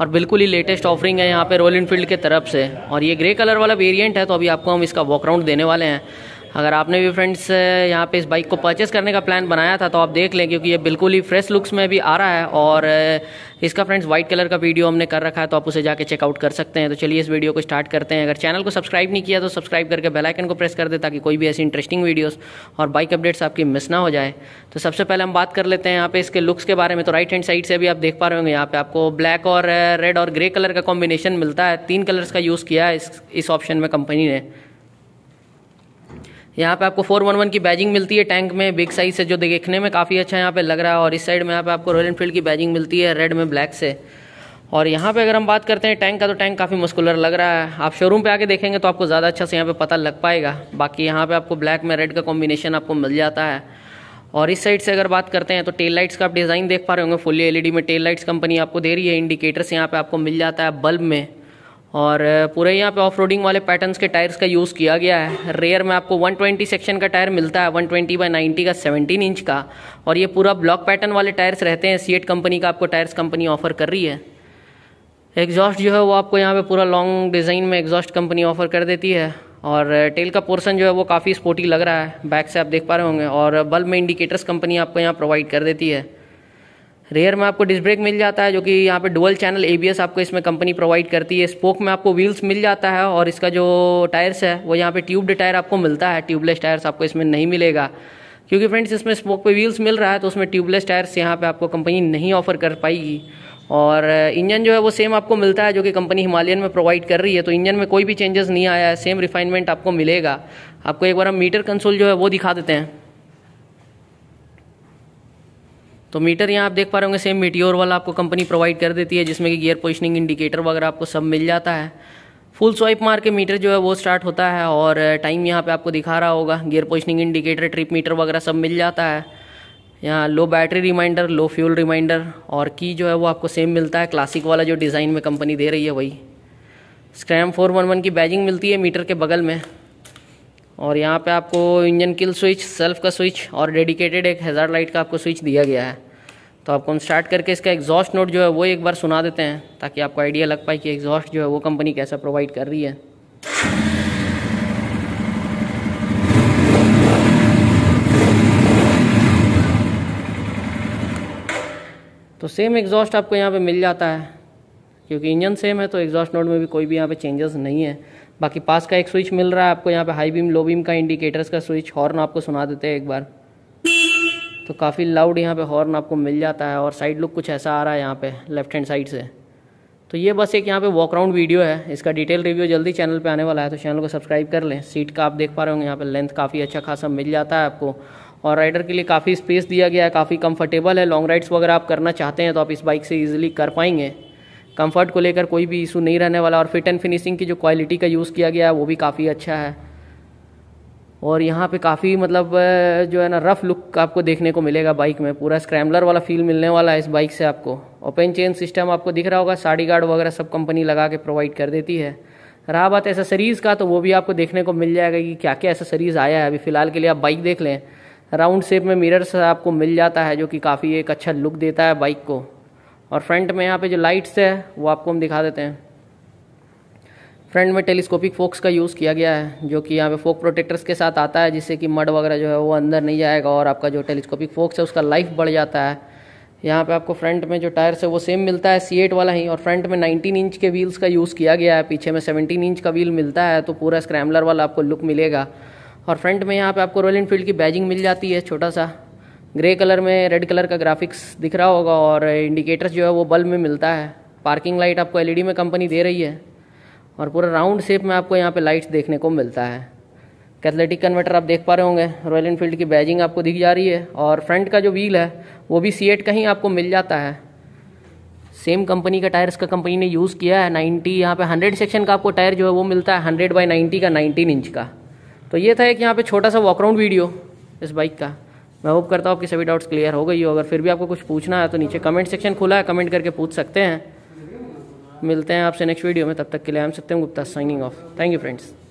और बिल्कुल ही latest offering है यहाँ पे रॉयल इनफील्ड के तरफ से और ये ग्रे कलर वाला वेरिएंट है तो अभी आपको हम इसका वॉकराउंड देने वाले हैं अगर आपने भी फ्रेंड्स यहाँ पे इस बाइक को परचेस करने का प्लान बनाया था तो आप देख लें क्योंकि ये बिल्कुल ही फ्रेश लुक्स में भी आ रहा है और इसका फ्रेंड्स व्हाइट कलर का वीडियो हमने कर रखा है तो आप उसे जाके चेकआउट कर सकते हैं तो चलिए इस वीडियो को स्टार्ट करते हैं अगर चैनल को सब्सक्राइब नहीं किया तो सब्सक्राइब करके बेलाइकन को प्रेस कर दे ताकि कोई भी ऐसी इंटरेस्टिंग वीडियोज़ और बाइक अपडेट्स आपकी मिस ना हो जाए तो सबसे पहले हम बात कर लेते हैं यहाँ पे इसके लुक्स के बारे में तो राइट हैंड साइड से भी आप देख पा रहे होंगे यहाँ पे आपको ब्लैक और रेड और ग्रे कलर का कॉम्बिनेशन मिलता है तीन कलर्स का यूज़ किया है इस ऑप्शन में कंपनी ने यहाँ पे आपको 411 की बैजिंग मिलती है टैंक में बिग साइज से जो देखने में काफ़ी अच्छा यहाँ पे लग रहा है और इस साइड में यहाँ पे आपको रॉयल एनफील्ड की बैजिंग मिलती है रेड में ब्लैक से और यहाँ पे अगर हम बात करते हैं टैंक का तो टैंक काफ़ी मस्कुलर लग रहा है आप शोरूम पे आके देखेंगे तो आपको ज़्यादा अच्छा से यहाँ पर पता लग पाएगा बाकी यहाँ पर आपको ब्लैक में रेड का कॉम्बिनेशन आपको मिल जाता है और इस साइड से अगर बात करते हैं तो टेल लाइट्स का आप डिज़ाइन देख पा रहे होंगे फुली एल में टेल लाइट्स कंपनी आपको दे रही है इंडिकेटर्स यहाँ पर आपको मिल जाता है बल्ब में और पूरे यहाँ पे ऑफ वाले पैटर्न्स के टायर्स का यूज़ किया गया है रेयर में आपको 120 सेक्शन का टायर मिलता है 120 ट्वेंटी बाई नाइन्टी का 17 इंच का और ये पूरा ब्लॉक पैटर्न वाले टायर्स रहते हैं सी कंपनी का आपको टायर्स कंपनी ऑफर कर रही है एग्जॉस्ट जो है वो आपको यहाँ पे पूरा लॉन्ग डिज़ाइन में एग्जॉस्ट कंपनी ऑफर कर देती है और टेल का पोर्सन जो है वो काफ़ी स्पोर्टी लग रहा है बैक से आप देख पा रहे होंगे और बल्ब में इंडिकेटर्स कंपनी आपको यहाँ प्रोवाइड कर देती है रेयर में आपको डिस्क ब्रेक मिल जाता है जो कि यहाँ पे डुअल चैनल एबीएस आपको इसमें कंपनी प्रोवाइड करती है स्पोक में आपको व्हील्स मिल जाता है और इसका जो टायर्स है वो यहाँ पे ट्यूब्ड टायर आपको मिलता है ट्यूबलेस टायर्स आपको इसमें नहीं मिलेगा क्योंकि फ्रेंड्स इसमें स्पोक पे व्हील्स मिल रहा है तो उसमें ट्यूबलेस टायर्स यहाँ पर आपको कंपनी नहीं ऑफर कर पाएगी और uh, इंजन जो है वो सेम आपको मिलता है जो कि कंपनी हिमालयन में प्रोवाइड कर रही है तो इंजन में कोई भी चेंजेस नहीं आया है सेम रिफाइनमेंट आपको मिलेगा आपको एक बार हम मीटर कंसोल जो है वो दिखा देते हैं तो मीटर यहाँ आप देख पा रहे होंगे सेम मीटियोर वाला आपको कंपनी प्रोवाइड कर देती है जिसमें कि गियर पोजिशनिंग इंडिकेटर वगैरह आपको सब मिल जाता है फुल स्वाइप मार के मीटर जो है वो स्टार्ट होता है और टाइम uh, यहाँ पे आपको दिखा रहा होगा gear positioning indicator trip meter वगैरह सब मिल जाता है यहाँ low battery reminder low fuel reminder और की जो है वो आपको सेम मिलता है क्लासिक वाला जो डिज़ाइन में कंपनी दे रही है वही स्क्रैम फोर वन वन की बैजिंग मिलती है मीटर के बगल में और यहाँ पे आपको इंजन किल स्विच सेल्फ का स्विच और डेडिकेटेड एक हज़ार लाइट का आपको स्विच दिया गया है तो आपको हम स्टार्ट करके इसका एग्जॉस्ट नोट जो है वो एक बार सुना देते हैं ताकि आपको आइडिया लग पाए कि एग्जॉस्ट जो है वो कंपनी कैसा प्रोवाइड कर रही है तो सेम एग्जॉस्ट आपको यहाँ पे मिल जाता है क्योंकि इंजन सेम है तो एग्जॉस्ट नोट में भी कोई भी यहाँ पे चेंजेस नहीं है बाकी पास का एक स्विच मिल रहा है आपको यहाँ पे हाई बीम लो बीम का इंडिकेटर्स का स्विच हॉर्न आपको सुना देते हैं एक बार तो काफ़ी लाउड यहाँ पे हॉर्न आपको मिल जाता है और साइड लुक कुछ ऐसा आ रहा है यहाँ पे लेफ्ट हैंड साइड से तो ये बस एक यहाँ पे वॉक राउंड वीडियो है इसका डिटेल रिव्यू जल्दी चैनल पे आने वाला है तो चैनल को सब्सक्राइब कर लें सीट का आप देख पा रहे होंगे यहाँ पे लेंथ काफ़ी अच्छा खासा मिल जाता है आपको और राइडर के लिए काफ़ी स्पेस दिया गया है काफ़ी कम्फर्टेबल है लॉन्ग राइड्स वगैरह आप करना चाहते हैं तो आप इस बाइक से ईजिली कर पाएंगे कम्फर्ट को लेकर कोई भी इशू नहीं रहने वाला और फिट एंड फिनिशिंग की जो क्वालिटी का यूज़ किया गया है वो भी काफ़ी अच्छा है और यहाँ पे काफ़ी मतलब जो है ना रफ लुक आपको देखने को मिलेगा बाइक में पूरा स्क्रैम्बलर वाला फील मिलने वाला है इस बाइक से आपको ओपन चेन सिस्टम आपको दिख रहा होगा साड़ी गार्ड वगैरह सब कंपनी लगा के प्रोवाइड कर देती है रहा बात एसेसरीज़ का तो वो भी आपको देखने को मिल जाएगा कि क्या क्या एसेसरीज़ आया है अभी फ़िलहाल के लिए आप बाइक देख लें राउंड शेप में मिरर्स आपको मिल जाता है जो कि काफ़ी एक अच्छा लुक देता है बाइक को और फ्रंट में यहाँ पे जो लाइट्स है वो आपको हम दिखा देते हैं फ्रंट में टेलीस्कोपिक फोक्स का यूज़ किया गया है जो कि यहाँ पे फोक प्रोटेक्टर्स के साथ आता है जिससे कि मड वगैरह जो है वो अंदर नहीं जाएगा और आपका जो टेलीस्कोपिक फोक्स है उसका लाइफ बढ़ जाता है यहाँ पे आपको फ्रंट में जो टायर्स है वो सेम मिलता है सी एट वाला ही और फ्रंट में नाइनटीन इंच के व्हील्स का यूज़ किया गया है पीछे में सेवनटीन इंच का व्हील मिलता है तो पूरा स्क्रैम्बलर वाला आपको लुक मिलेगा और फ्रंट में यहाँ पर आपको रॉयल इनफील्ड की बैजिंग मिल जाती है छोटा सा ग्रे कलर में रेड कलर का ग्राफिक्स दिख रहा होगा और इंडिकेटर्स जो है वो बल्ब में मिलता है पार्किंग लाइट आपको एलईडी e में कंपनी दे रही है और पूरा राउंड शेप में आपको यहाँ पे लाइट्स देखने को मिलता है कैथलेटिक कन्वर्टर आप देख पा रहे होंगे रॉयल इनफील्ड की बैजिंग आपको दिख जा रही है और फ्रंट का जो व्हील है वो भी सी एट का ही आपको मिल जाता है सेम कंपनी का टायर इसका कंपनी ने यूज़ किया है 90 यहाँ पे 100 सेक्शन का आपको टायर जो है वो मिलता है 100 बाई 90 का 19 इंच का तो ये था एक यहाँ पे छोटा सा वॉकराउंड वीडियो इस बाइक का मैं होप करता हूँ आपकी सभी डाउट्स क्लियर हो गई हो अगर फिर भी आपको कुछ पूछना है तो नीचे कमेंट सेक्शन खुला है कमेंट करके पूछ सकते हैं मिलते हैं आपसे नेक्स्ट वीडियो में तब तक के लिए हम Satyam Gupta signing off thank you friends